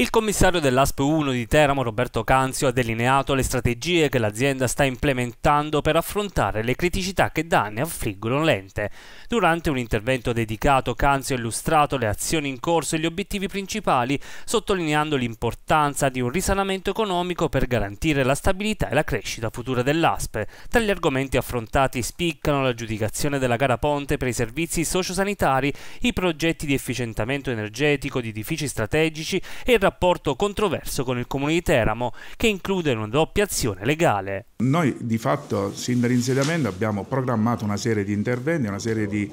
Il commissario dell'ASP 1 di Teramo, Roberto Canzio, ha delineato le strategie che l'azienda sta implementando per affrontare le criticità che da anni affliggono l'ente. Durante un intervento dedicato, Canzio ha illustrato le azioni in corso e gli obiettivi principali, sottolineando l'importanza di un risanamento economico per garantire la stabilità e la crescita futura dell'ASP. Tra gli argomenti affrontati spiccano l'aggiudicazione della gara ponte per i servizi sociosanitari, i progetti di efficientamento energetico di edifici strategici e il rapporto rapporto controverso con il comune di Teramo che include una doppia azione legale. Noi di fatto sin dall'insediamento abbiamo programmato una serie di interventi, una serie di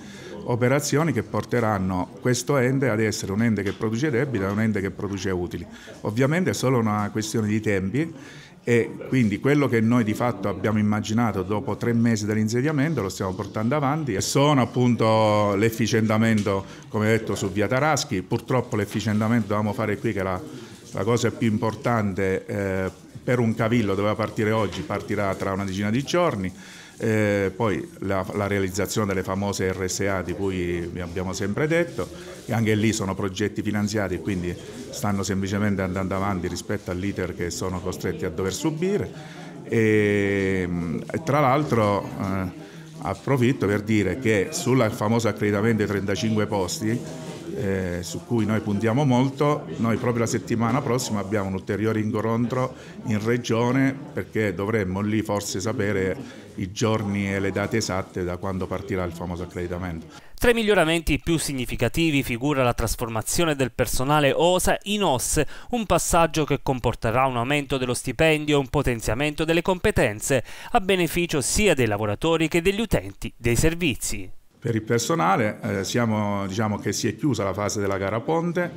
operazioni che porteranno questo ente ad essere un ente che produce debito e un ente che produce utili. Ovviamente è solo una questione di tempi e quindi quello che noi di fatto abbiamo immaginato dopo tre mesi dall'insediamento lo stiamo portando avanti e sono appunto l'efficientamento, come detto, su via Taraschi, purtroppo l'efficientamento dovevamo fare qui che era la cosa più importante eh, per un cavillo doveva partire oggi, partirà tra una decina di giorni. Eh, poi la, la, realizzazione delle famose RSA di cui vi abbiamo sempre detto, e anche lì sono progetti finanziati e quindi stanno semplicemente andando avanti rispetto all'iter che sono costretti a dover subire. E, mm, tra l'altro eh, approfitto per dire che sul famoso accreditamento dei 35 posti eh, su cui noi puntiamo molto. Noi proprio la settimana prossima abbiamo un ulteriore incontro in regione perché dovremmo lì forse sapere i giorni e le date esatte da quando partirà il famoso accreditamento. Tra i miglioramenti più significativi figura la trasformazione del personale OSA in OS, un passaggio che comporterà un aumento dello stipendio e un potenziamento delle competenze, a beneficio sia dei lavoratori che degli utenti dei servizi. Per il personale eh, siamo, diciamo che si è chiusa la fase della gara ponte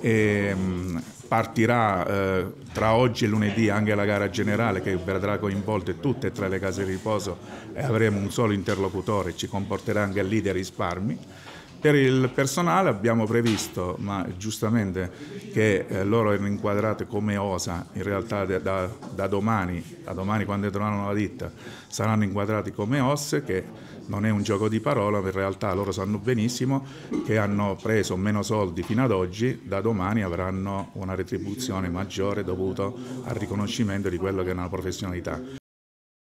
e mh, mm, partirà eh, tra oggi e lunedì anche la gara generale che vedrà coinvolte tutte e tre le case di riposo e avremo un solo interlocutore, ci comporterà anche lì dei risparmi. Per il personale abbiamo previsto, ma giustamente che eh, loro erano inquadrate come OSA, in realtà da, da, da domani, da domani quando entreranno la ditta, saranno inquadrati come OS, che non è un gioco di parola, ma in realtà loro sanno benissimo che hanno preso meno soldi fino ad oggi, da domani avranno una retribuzione maggiore dovuto al riconoscimento di quello che è una professionalità.